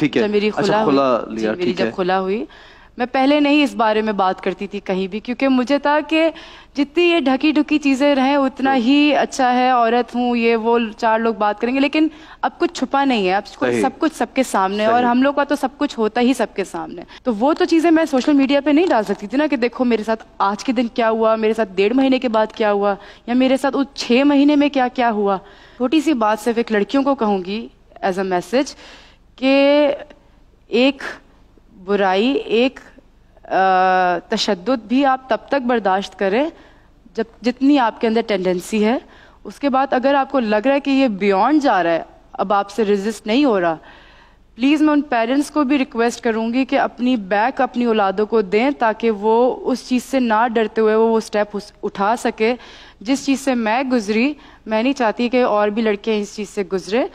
ठीक है जब मेरी खुला अच्छा, खुला लिया मेरी जब खुला हुई मैं पहले नहीं इस बारे में बात करती थी कहीं भी क्योंकि मुझे था कि जितनी ये ढकी ढुकी चीज़ें रहें उतना हम्म। ही अच्छा है औरत हूँ ये वो चार लोग बात करेंगे लेकिन अब कुछ छुपा नहीं है अब सब कुछ सबके सामने और हम लोग का तो सब कुछ होता ही सबके सामने तो वो तो चीज़ें मैं सोशल मीडिया पे नहीं डाल सकती थी ना कि देखो मेरे साथ आज के दिन क्या हुआ मेरे साथ डेढ़ महीने के बाद क्या हुआ या मेरे साथ उस छह महीने में क्या क्या हुआ छोटी सी बात सिर्फ एक लड़कियों को कहूंगी एज अ मैसेज कि एक बुराई एक तशद भी आप तब तक बर्दाश्त करें जब जितनी आपके अंदर टेंडेंसी है उसके बाद अगर आपको लग रहा है कि ये बियॉन्ड जा रहा है अब आपसे रिजिस्ट नहीं हो रहा प्लीज़ मैं उन पेरेंट्स को भी रिक्वेस्ट करूँगी कि अपनी बैक अपनी औलादों को दें ताकि वो उस चीज़ से ना डरते हुए वो वो स्टेप उठा सके जिस चीज़ से मैं गुजरी मैं नहीं चाहती कि और भी लड़कियाँ इस चीज़ से गुजरे